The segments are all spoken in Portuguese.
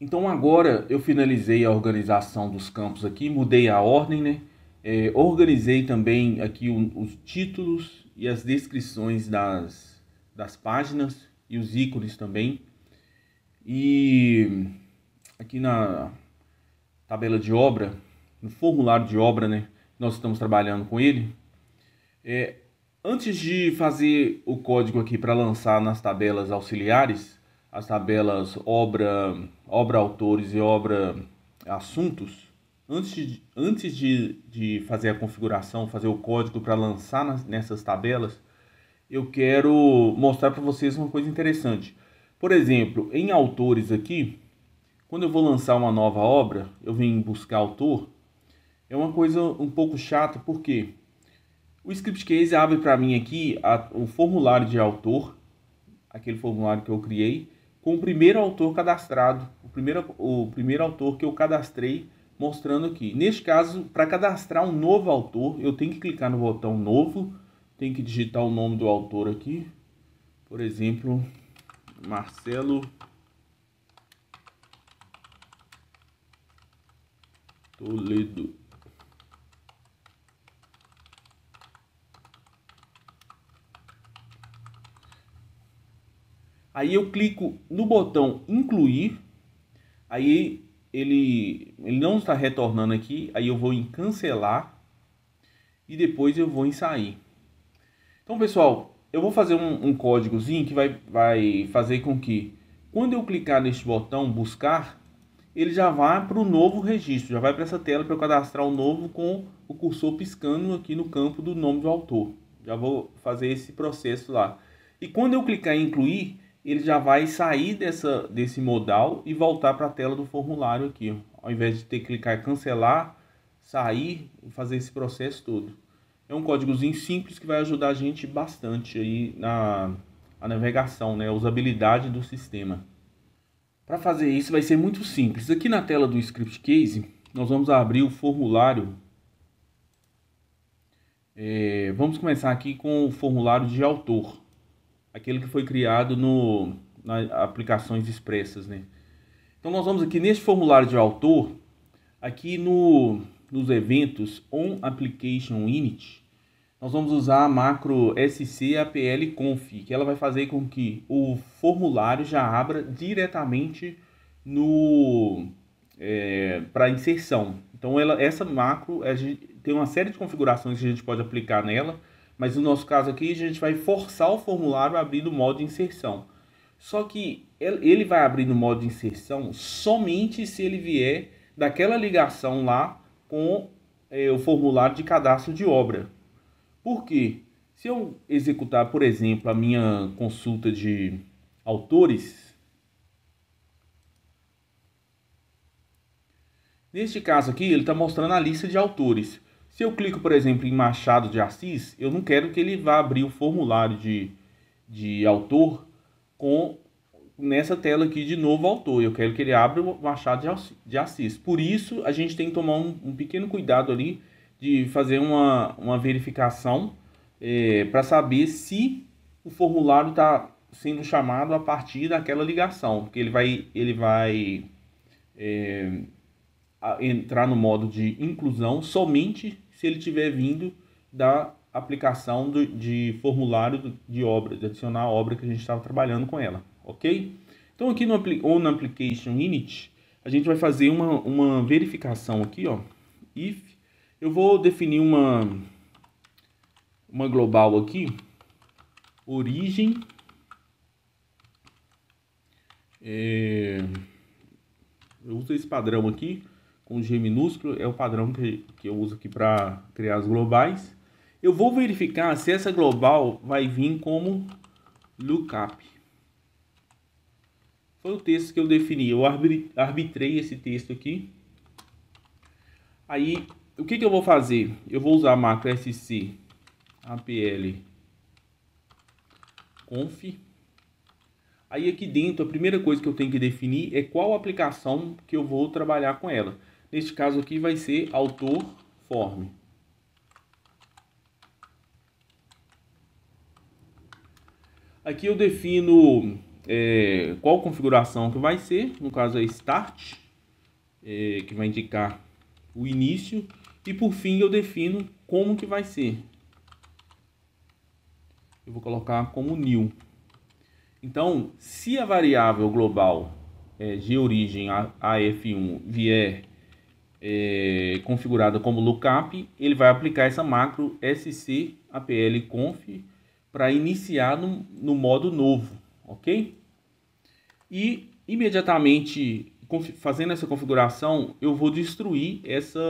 Então agora eu finalizei a organização dos campos aqui, mudei a ordem, né? É, organizei também aqui os títulos e as descrições das, das páginas e os ícones também. E aqui na tabela de obra, no formulário de obra, né? Nós estamos trabalhando com ele. É, antes de fazer o código aqui para lançar nas tabelas auxiliares, as tabelas obra, obra autores e obra assuntos, antes de, antes de, de fazer a configuração, fazer o código para lançar nas, nessas tabelas, eu quero mostrar para vocês uma coisa interessante. Por exemplo, em autores aqui, quando eu vou lançar uma nova obra, eu venho buscar autor, é uma coisa um pouco chata, porque o script case abre para mim aqui a, o formulário de autor, aquele formulário que eu criei, com o primeiro autor cadastrado, o primeiro, o primeiro autor que eu cadastrei, mostrando aqui. Neste caso, para cadastrar um novo autor, eu tenho que clicar no botão novo, tenho que digitar o nome do autor aqui, por exemplo, Marcelo Toledo. Aí eu clico no botão incluir, aí ele, ele não está retornando aqui, aí eu vou em cancelar e depois eu vou em sair. Então pessoal, eu vou fazer um, um códigozinho que vai, vai fazer com que quando eu clicar neste botão buscar, ele já vá para o novo registro, já vai para essa tela para eu cadastrar o um novo com o cursor piscando aqui no campo do nome do autor. Já vou fazer esse processo lá. E quando eu clicar em incluir, ele já vai sair dessa, desse modal e voltar para a tela do formulário aqui. Ó. Ao invés de ter que clicar cancelar, sair e fazer esse processo todo. É um códigozinho simples que vai ajudar a gente bastante aí na a navegação, né? a usabilidade do sistema. Para fazer isso vai ser muito simples. Aqui na tela do Script Case, nós vamos abrir o formulário. É, vamos começar aqui com o formulário de autor aquele que foi criado no nas aplicações expressas, né? Então nós vamos aqui neste formulário de autor, aqui no nos eventos on application init, nós vamos usar a macro SCAPL scapl-conf, que ela vai fazer com que o formulário já abra diretamente no é, para inserção. Então ela, essa macro a gente, tem uma série de configurações que a gente pode aplicar nela mas no nosso caso aqui, a gente vai forçar o formulário a abrir no modo de inserção. Só que ele vai abrir no modo de inserção somente se ele vier daquela ligação lá com é, o formulário de cadastro de obra. Por quê? Se eu executar, por exemplo, a minha consulta de autores, neste caso aqui ele está mostrando a lista de autores. Se eu clico, por exemplo, em Machado de Assis, eu não quero que ele vá abrir o formulário de, de autor com nessa tela aqui de novo autor. Eu quero que ele abra o Machado de Assis. Por isso, a gente tem que tomar um, um pequeno cuidado ali de fazer uma, uma verificação é, para saber se o formulário está sendo chamado a partir daquela ligação, porque ele vai, ele vai é, entrar no modo de inclusão somente se ele tiver vindo da aplicação do, de formulário de obra, de adicionar a obra que a gente estava trabalhando com ela, ok? Então aqui no on application init, a gente vai fazer uma, uma verificação aqui, ó, if, eu vou definir uma, uma global aqui, origem, é, eu uso esse padrão aqui, com G minúsculo, é o padrão que, que eu uso aqui para criar as globais. Eu vou verificar se essa global vai vir como lookup. Foi o texto que eu defini, eu arbitrei esse texto aqui. Aí, o que, que eu vou fazer? Eu vou usar a macro sc apl conf. Aí aqui dentro, a primeira coisa que eu tenho que definir é qual aplicação que eu vou trabalhar com ela. Neste caso aqui vai ser autor form. Aqui eu defino é, qual configuração que vai ser, no caso é start, é, que vai indicar o início. E por fim eu defino como que vai ser. Eu vou colocar como new. Então, se a variável global é, de origem AF1 vier é, configurada como lookup, ele vai aplicar essa macro sc-apl-conf para iniciar no, no, modo novo, ok? E imediatamente fazendo essa configuração, eu vou destruir essa,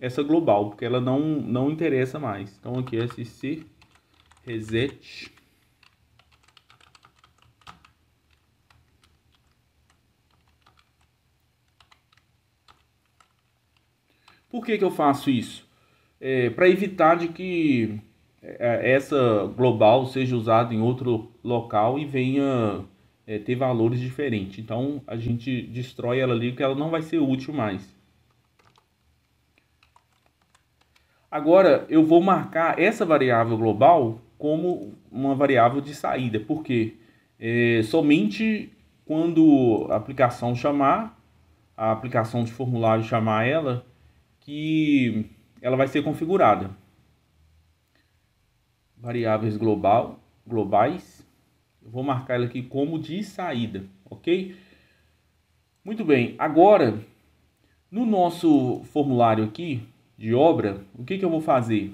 essa global, porque ela não, não interessa mais. Então aqui é sc reset Por que, que eu faço isso? É, Para evitar de que é, é, essa global seja usada em outro local e venha é, ter valores diferentes. Então a gente destrói ela ali que ela não vai ser útil mais. Agora eu vou marcar essa variável global como uma variável de saída, porque é, somente quando a aplicação chamar, a aplicação de formulário chamar ela, que ela vai ser configurada. Variáveis global, globais. Eu vou marcar ela aqui como de saída, ok? Muito bem, agora no nosso formulário aqui de obra, o que, que eu vou fazer?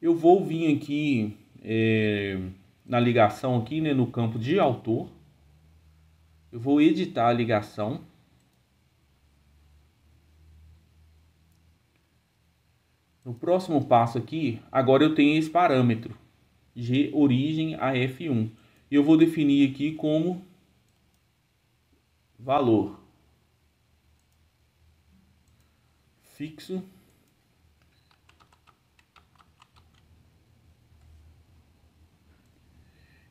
Eu vou vir aqui é, na ligação aqui, né, no campo de autor. Eu vou editar a ligação. No próximo passo aqui, agora eu tenho esse parâmetro, G origem a F1. E eu vou definir aqui como valor fixo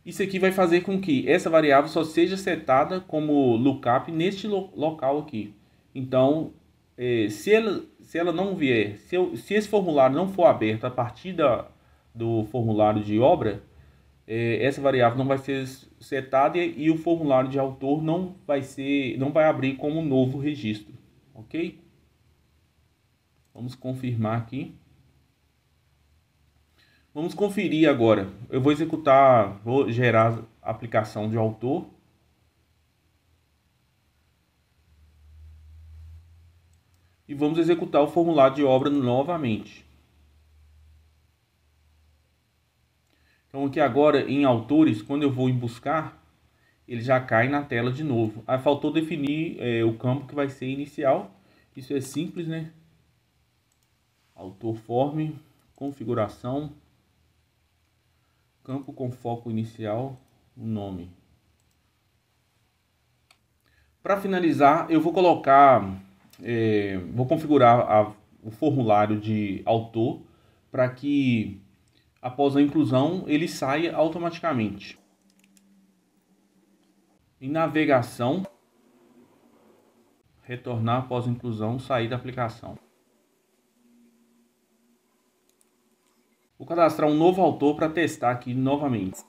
Isso aqui vai fazer com que essa variável só seja setada como lookup neste lo local aqui. Então, é, se, ela, se ela não vier, se, eu, se esse formulário não for aberto a partir da, do formulário de obra, é, essa variável não vai ser setada e, e o formulário de autor não vai ser, não vai abrir como novo registro, ok? Vamos confirmar aqui. Vamos conferir agora. Eu vou executar, vou gerar a aplicação de autor e vamos executar o formulário de obra novamente. Então aqui agora em autores, quando eu vou em buscar, ele já cai na tela de novo. Aí faltou definir é, o campo que vai ser inicial. Isso é simples, né? Autor form, configuração, campo com foco inicial, o nome. Para finalizar, eu vou colocar é, vou configurar a, o formulário de autor para que após a inclusão ele saia automaticamente. Em navegação, retornar após a inclusão, sair da aplicação. Vou cadastrar um novo autor para testar aqui novamente.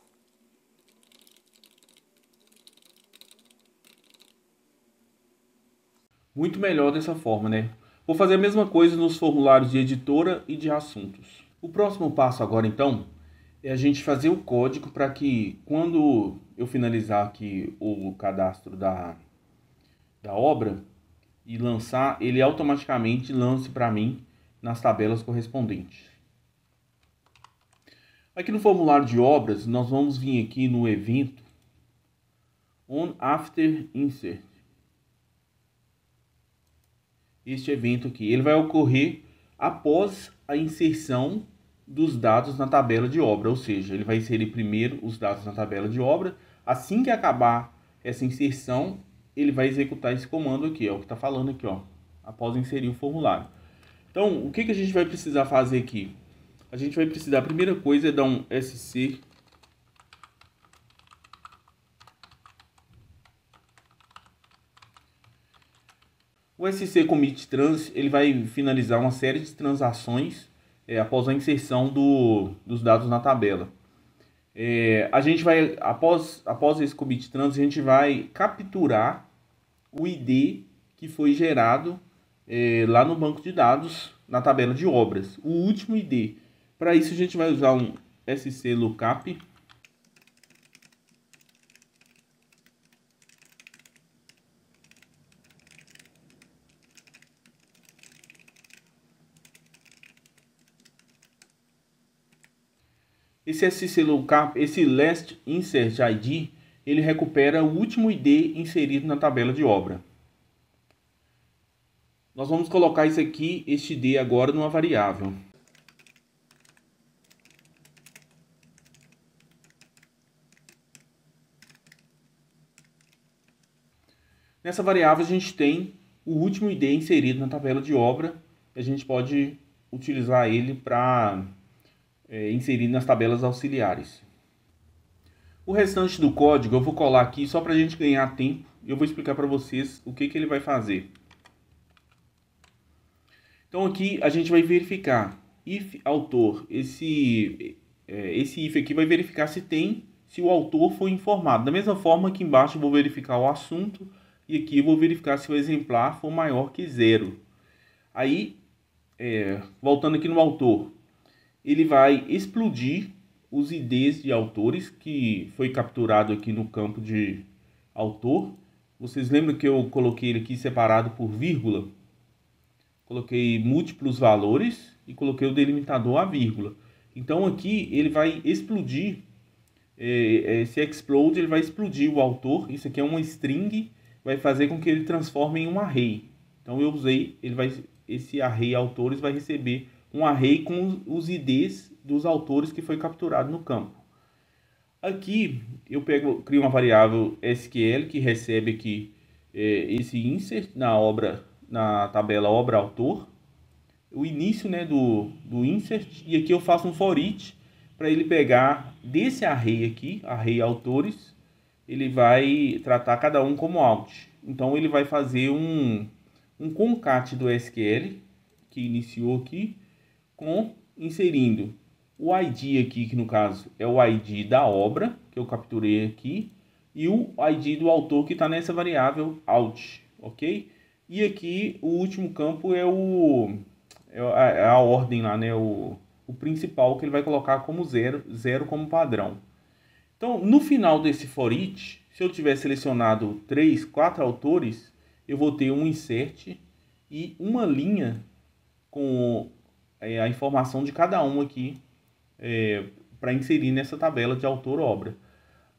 muito melhor dessa forma, né? Vou fazer a mesma coisa nos formulários de editora e de assuntos. O próximo passo agora, então, é a gente fazer o código para que quando eu finalizar aqui o cadastro da, da obra e lançar, ele automaticamente lance para mim nas tabelas correspondentes. Aqui no formulário de obras, nós vamos vir aqui no evento On After Insert este evento aqui. Ele vai ocorrer após a inserção dos dados na tabela de obra, ou seja, ele vai inserir primeiro os dados na tabela de obra. Assim que acabar essa inserção, ele vai executar esse comando aqui, é o que está falando aqui, ó, após inserir o formulário. Então, o que, que a gente vai precisar fazer aqui? A gente vai precisar, a primeira coisa é dar um sc O SC Commit Trans ele vai finalizar uma série de transações é, após a inserção do, dos dados na tabela. É, a gente vai, após, após esse commit trans, a gente vai capturar o ID que foi gerado é, lá no banco de dados, na tabela de obras, o último ID. Para isso, a gente vai usar um SC Lookup Esse SCLOW cap, esse last insert ID, ele recupera o último ID inserido na tabela de obra. Nós vamos colocar isso aqui, este ID agora numa variável. Nessa variável a gente tem o último ID inserido na tabela de obra. A gente pode utilizar ele para é, inserido nas tabelas auxiliares. O restante do código eu vou colar aqui só para a gente ganhar tempo e eu vou explicar para vocês o que, que ele vai fazer. Então aqui a gente vai verificar if autor, esse, é, esse if aqui vai verificar se tem, se o autor foi informado. Da mesma forma que embaixo eu vou verificar o assunto e aqui eu vou verificar se o exemplar for maior que zero. Aí, é, voltando aqui no autor, ele vai explodir os IDs de autores que foi capturado aqui no campo de autor. Vocês lembram que eu coloquei ele aqui separado por vírgula? Coloquei múltiplos valores e coloquei o delimitador a vírgula. Então aqui ele vai explodir, esse é, é, explode ele vai explodir o autor. Isso aqui é uma string, vai fazer com que ele transforme em um array. Então eu usei, ele vai, esse array autores vai receber um array com os IDs dos autores que foi capturado no campo. Aqui eu pego, crio uma variável SQL que recebe aqui eh, esse insert na obra, na tabela obra autor, o início né, do, do insert e aqui eu faço um for each para ele pegar desse array aqui, array autores, ele vai tratar cada um como alt. Então ele vai fazer um, um concat do SQL que iniciou aqui com inserindo o ID aqui, que no caso é o ID da obra, que eu capturei aqui, e o ID do autor que está nessa variável out, ok? E aqui o último campo é, o, é, é a, ordem lá, né? O, o principal que ele vai colocar como zero, zero como padrão. Então, no final desse for each, se eu tiver selecionado três, quatro autores, eu vou ter um insert e uma linha com é, a informação de cada um aqui é, para inserir nessa tabela de autor-obra.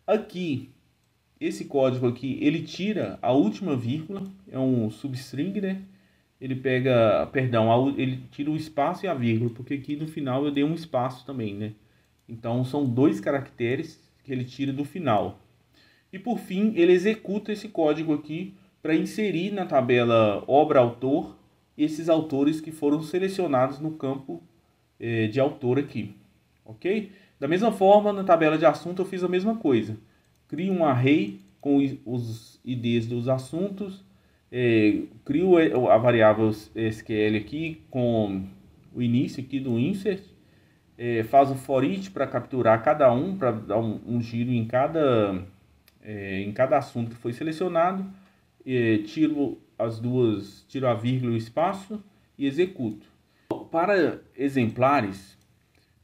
Aqui, esse código aqui, ele tira a última vírgula, é um substring, né? Ele pega, perdão, ele tira o espaço e a vírgula, porque aqui no final eu dei um espaço também, né? Então são dois caracteres que ele tira do final. E por fim, ele executa esse código aqui para inserir na tabela obra-autor esses autores que foram selecionados no campo eh, de autor aqui, ok? Da mesma forma, na tabela de assunto eu fiz a mesma coisa. Crio um array com os IDs dos assuntos, eh, crio eh, a variável SQL aqui com o início aqui do insert, eh, faz o for each para capturar cada um, para dar um, um, giro em cada, eh, em cada assunto que foi selecionado, tiro as duas, tiro a vírgula e o espaço e executo. Para exemplares,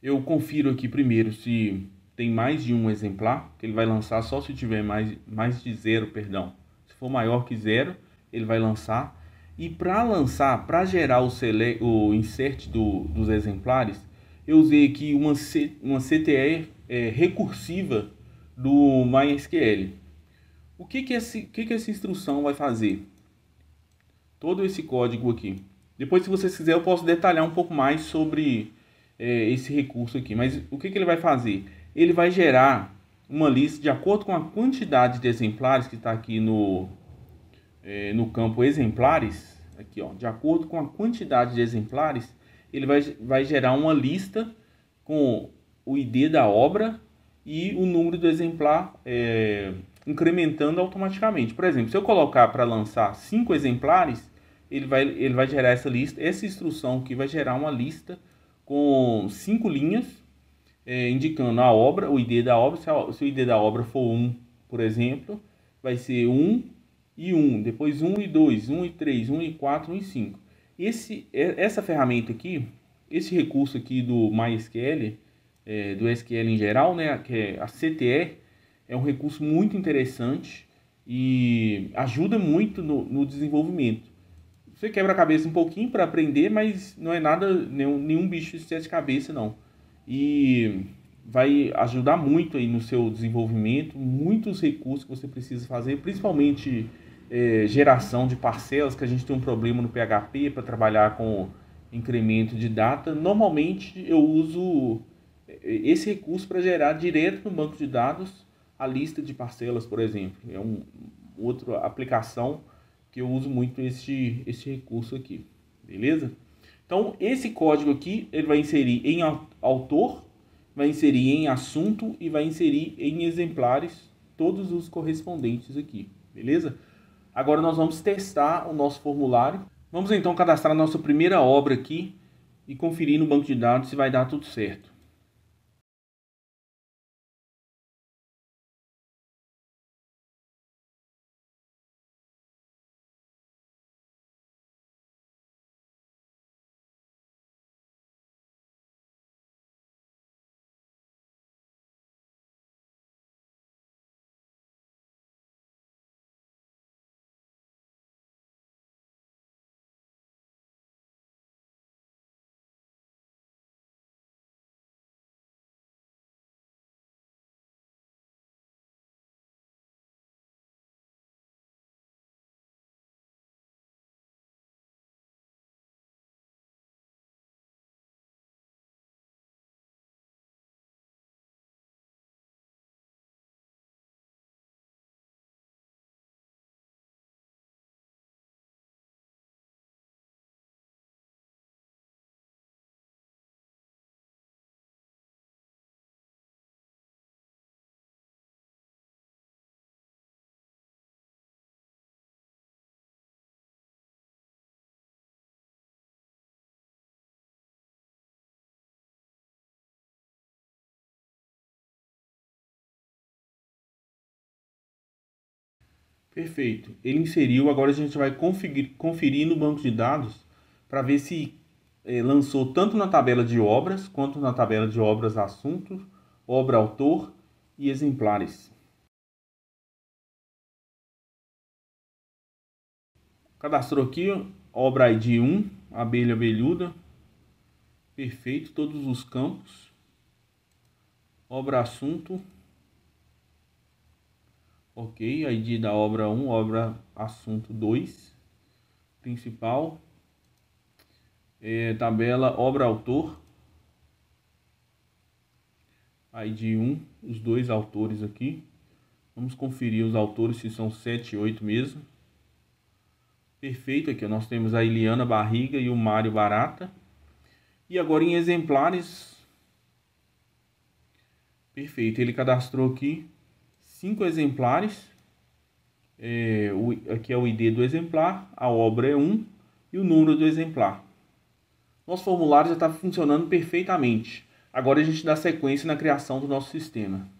eu confiro aqui primeiro se tem mais de um exemplar, que ele vai lançar só se tiver mais, mais de zero, perdão. Se for maior que zero, ele vai lançar. E para lançar, para gerar o, sele, o insert do, dos exemplares, eu usei aqui uma, C, uma CTE é, recursiva do MySQL. O que, que, esse, que, que essa instrução vai fazer? todo esse código aqui. Depois, se vocês quiserem, eu posso detalhar um pouco mais sobre é, esse recurso aqui. Mas o que, que ele vai fazer? Ele vai gerar uma lista de acordo com a quantidade de exemplares que está aqui no, é, no campo exemplares. Aqui, ó, de acordo com a quantidade de exemplares, ele vai, vai gerar uma lista com o ID da obra e o número do exemplar é, incrementando automaticamente. Por exemplo, se eu colocar para lançar 5 exemplares, ele vai, ele vai gerar essa lista, essa instrução aqui vai gerar uma lista com cinco linhas é, indicando a obra, o ID da obra. Se, a, se, o ID da obra for 1, por exemplo, vai ser 1 e 1, depois 1 e 2, 1 e 3, 1 e 4, 1 e 5. É, essa ferramenta aqui, esse recurso aqui do MySQL, é, do SQL em geral, né, que é a CTE, é um recurso muito interessante e ajuda muito no, no desenvolvimento. Você quebra a cabeça um pouquinho para aprender, mas não é nada, nenhum, nenhum bicho de sete cabeças, não. E vai ajudar muito aí no seu desenvolvimento, muitos recursos que você precisa fazer, principalmente é, geração de parcelas, que a gente tem um problema no PHP para trabalhar com incremento de data. Normalmente eu uso é, esse recurso para gerar direto no banco de dados a lista de parcelas, por exemplo. É um, outra aplicação que eu uso muito esse, esse recurso aqui, beleza? Então, esse código aqui, ele vai inserir em autor, vai inserir em assunto e vai inserir em exemplares todos os correspondentes aqui, beleza? Agora nós vamos testar o nosso formulário. Vamos então cadastrar nossa primeira obra aqui e conferir no banco de dados se vai dar tudo certo. Perfeito. Ele inseriu, agora a gente vai conferir, conferir no banco de dados para ver se eh, lançou tanto na tabela de obras quanto na tabela de obras assuntos, obra autor e exemplares. Cadastrou aqui obra ID 1, abelha abelhuda. Perfeito, todos os campos. Obra assunto, ok, ID da obra 1, obra assunto 2, principal, é, tabela obra autor, ID 1, os dois autores aqui, vamos conferir os autores se são 7 e 8 mesmo, perfeito aqui, nós temos a Eliana Barriga e o Mário Barata, e agora em exemplares, perfeito, ele cadastrou aqui cinco exemplares. É, o, aqui é o ID do exemplar, a obra é 1 e o número do exemplar. Nosso formulário já está funcionando perfeitamente. Agora a gente dá sequência na criação do nosso sistema.